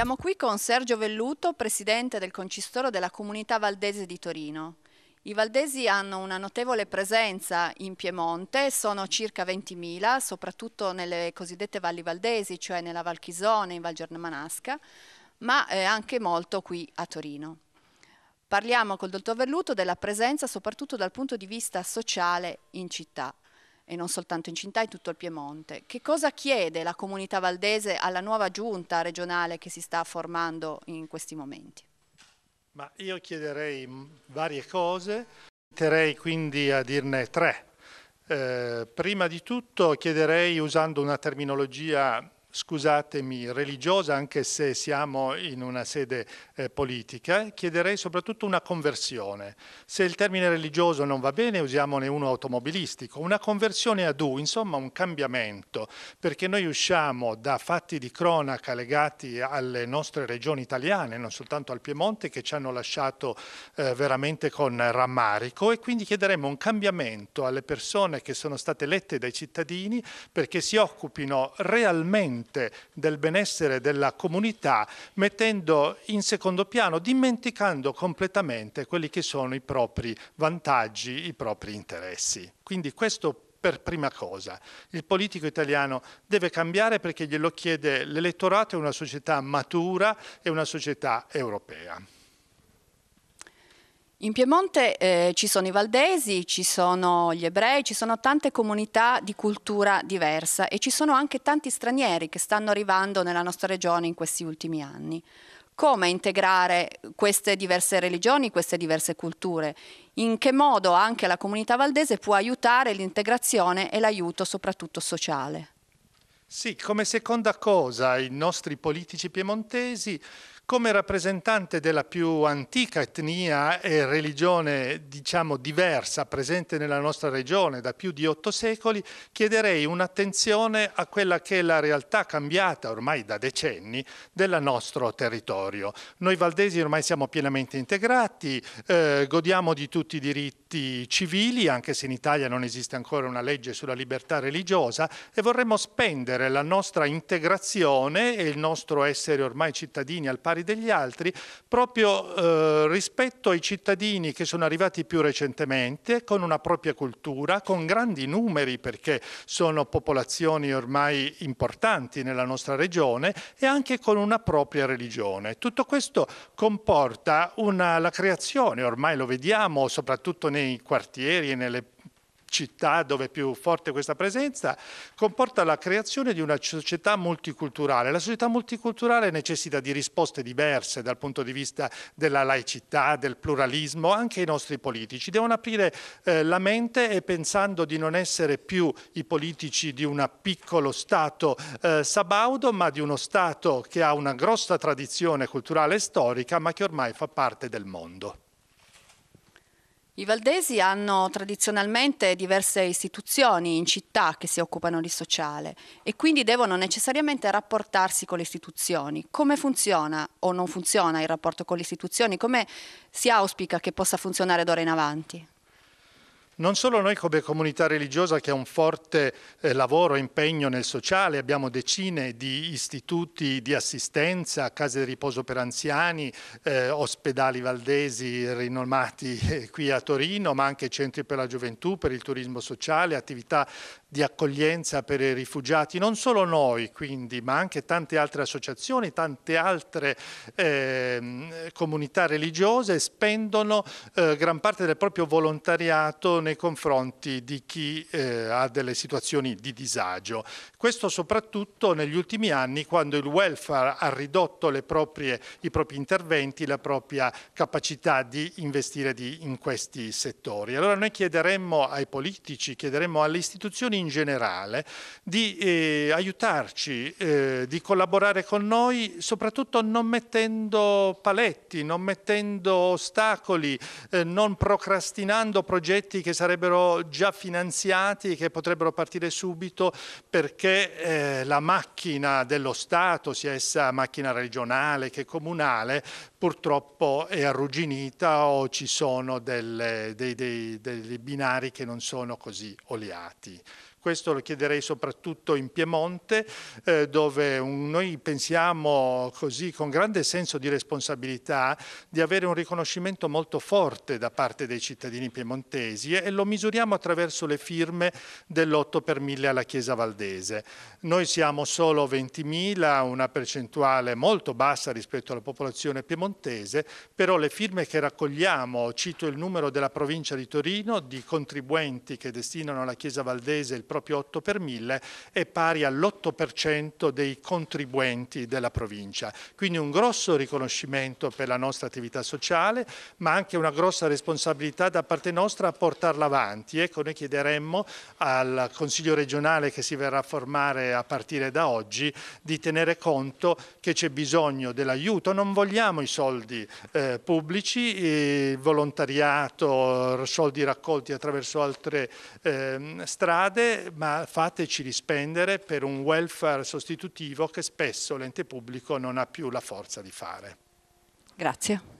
Siamo qui con Sergio Velluto, presidente del concistoro della comunità valdese di Torino. I valdesi hanno una notevole presenza in Piemonte, sono circa 20.000, soprattutto nelle cosiddette valli valdesi, cioè nella Val Chisone, in Val Germanasca, ma eh, anche molto qui a Torino. Parliamo col dottor Velluto della presenza soprattutto dal punto di vista sociale in città e non soltanto in Cinta, in tutto il Piemonte. Che cosa chiede la comunità valdese alla nuova giunta regionale che si sta formando in questi momenti? Ma io chiederei varie cose, chiederei quindi a dirne tre. Eh, prima di tutto chiederei, usando una terminologia scusatemi, religiosa, anche se siamo in una sede eh, politica, chiederei soprattutto una conversione. Se il termine religioso non va bene, usiamone uno automobilistico. Una conversione ad U, insomma un cambiamento, perché noi usciamo da fatti di cronaca legati alle nostre regioni italiane, non soltanto al Piemonte, che ci hanno lasciato eh, veramente con rammarico e quindi chiederemo un cambiamento alle persone che sono state elette dai cittadini perché si occupino realmente veramente del benessere della comunità, mettendo in secondo piano, dimenticando completamente quelli che sono i propri vantaggi, i propri interessi. Quindi questo per prima cosa. Il politico italiano deve cambiare perché glielo chiede l'elettorato e una società matura e una società europea. In Piemonte eh, ci sono i valdesi, ci sono gli ebrei, ci sono tante comunità di cultura diversa e ci sono anche tanti stranieri che stanno arrivando nella nostra regione in questi ultimi anni. Come integrare queste diverse religioni, queste diverse culture? In che modo anche la comunità valdese può aiutare l'integrazione e l'aiuto soprattutto sociale? Sì, come seconda cosa i nostri politici piemontesi come rappresentante della più antica etnia e religione, diciamo, diversa presente nella nostra regione da più di otto secoli, chiederei un'attenzione a quella che è la realtà cambiata ormai da decenni del nostro territorio. Noi valdesi ormai siamo pienamente integrati, eh, godiamo di tutti i diritti civili, anche se in Italia non esiste ancora una legge sulla libertà religiosa, e vorremmo spendere la nostra integrazione e il nostro essere ormai cittadini al pari affari degli altri proprio eh, rispetto ai cittadini che sono arrivati più recentemente con una propria cultura, con grandi numeri perché sono popolazioni ormai importanti nella nostra regione e anche con una propria religione. Tutto questo comporta una, la creazione, ormai lo vediamo soprattutto nei quartieri e nelle città dove è più forte questa presenza, comporta la creazione di una società multiculturale. La società multiculturale necessita di risposte diverse dal punto di vista della laicità, del pluralismo, anche i nostri politici. Devono aprire eh, la mente e pensando di non essere più i politici di un piccolo Stato eh, sabaudo, ma di uno Stato che ha una grossa tradizione culturale e storica, ma che ormai fa parte del mondo. I valdesi hanno tradizionalmente diverse istituzioni in città che si occupano di sociale e quindi devono necessariamente rapportarsi con le istituzioni. Come funziona o non funziona il rapporto con le istituzioni? Come si auspica che possa funzionare d'ora in avanti? non solo noi come comunità religiosa che ha un forte eh, lavoro e impegno nel sociale, abbiamo decine di istituti di assistenza, case di riposo per anziani, eh, ospedali valdesi rinomati eh, qui a Torino, ma anche centri per la gioventù, per il turismo sociale, attività di accoglienza per i rifugiati, non solo noi quindi, ma anche tante altre associazioni, tante altre ehm, comunità religiose spendono eh, gran parte del proprio volontariato nei confronti di chi eh, ha delle situazioni di disagio. Questo soprattutto negli ultimi anni quando il welfare ha ridotto proprie, i propri interventi, la propria capacità di investire di, in questi settori. Allora noi chiederemmo ai politici, chiederemmo alle istituzioni in generale di eh, aiutarci, eh, di collaborare con noi, soprattutto non mettendo paletti, non mettendo ostacoli, eh, non procrastinando progetti che sarebbero già finanziati, che potrebbero partire subito perché eh, la macchina dello Stato, sia essa macchina regionale che comunale, purtroppo è arrugginita o ci sono delle, dei, dei, dei binari che non sono così oleati. Questo lo chiederei soprattutto in Piemonte, eh, dove un, noi pensiamo così con grande senso di responsabilità di avere un riconoscimento molto forte da parte dei cittadini piemontesi e lo misuriamo attraverso le firme dell'8 per 1000 alla Chiesa Valdese. Noi siamo solo 20.000, una percentuale molto bassa rispetto alla popolazione piemontese, però le firme che raccogliamo, cito il numero della provincia di Torino, di contribuenti che destinano alla Chiesa Valdese il proprio 8 per 1000, è pari all'8% dei contribuenti della provincia. Quindi un grosso riconoscimento per la nostra attività sociale, ma anche una grossa responsabilità da parte nostra a portarla avanti. Ecco, noi chiederemmo al Consiglio regionale che si verrà a formare a partire da oggi di tenere conto che c'è bisogno dell'aiuto, non vogliamo i soldi eh, pubblici, il volontariato, soldi raccolti attraverso altre eh, strade, ma fateci rispendere per un welfare sostitutivo che spesso l'ente pubblico non ha più la forza di fare. Grazie.